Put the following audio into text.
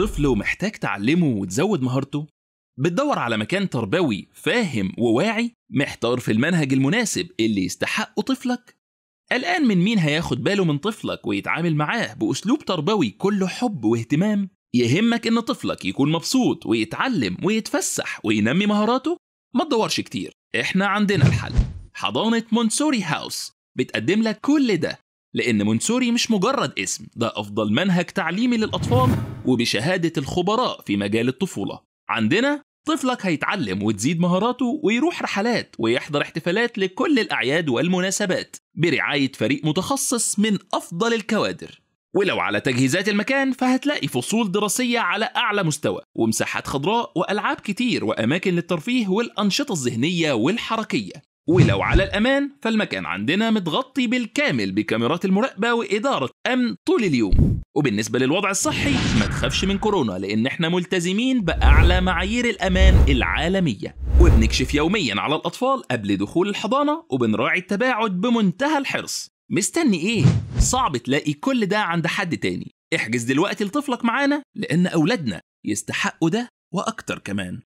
طفل ومحتاج تعلمه وتزود مهارته بتدور على مكان تربوي فاهم وواعي محتار في المنهج المناسب اللي يستحقه طفلك قلقان من مين هياخد باله من طفلك ويتعامل معاه بأسلوب تربوي كله حب واهتمام يهمك إن طفلك يكون مبسوط ويتعلم ويتفسح وينمي مهاراته ما تدورش كتير احنا عندنا الحل حضانة مونسوري هاوس بتقدم لك كل ده لأن مونسوري مش مجرد اسم ده أفضل منهج تعليمي للأطفال وبشهادة الخبراء في مجال الطفولة عندنا طفلك هيتعلم وتزيد مهاراته ويروح رحلات ويحضر احتفالات لكل الأعياد والمناسبات برعاية فريق متخصص من أفضل الكوادر ولو على تجهيزات المكان فهتلاقي فصول دراسية على أعلى مستوى ومساحات خضراء وألعاب كتير وأماكن للترفيه والأنشطة الذهنية والحركية ولو على الأمان فالمكان عندنا متغطي بالكامل بكاميرات المراقبة وإدارة أمن طول اليوم وبالنسبة للوضع الصحي ما تخافش من كورونا لأن احنا ملتزمين بأعلى معايير الأمان العالمية وبنكشف يوميا على الأطفال قبل دخول الحضانة وبنراعي التباعد بمنتهى الحرص مستني إيه؟ صعب تلاقي كل ده عند حد تاني احجز دلوقتي لطفلك معانا لأن أولادنا يستحقوا ده وأكتر كمان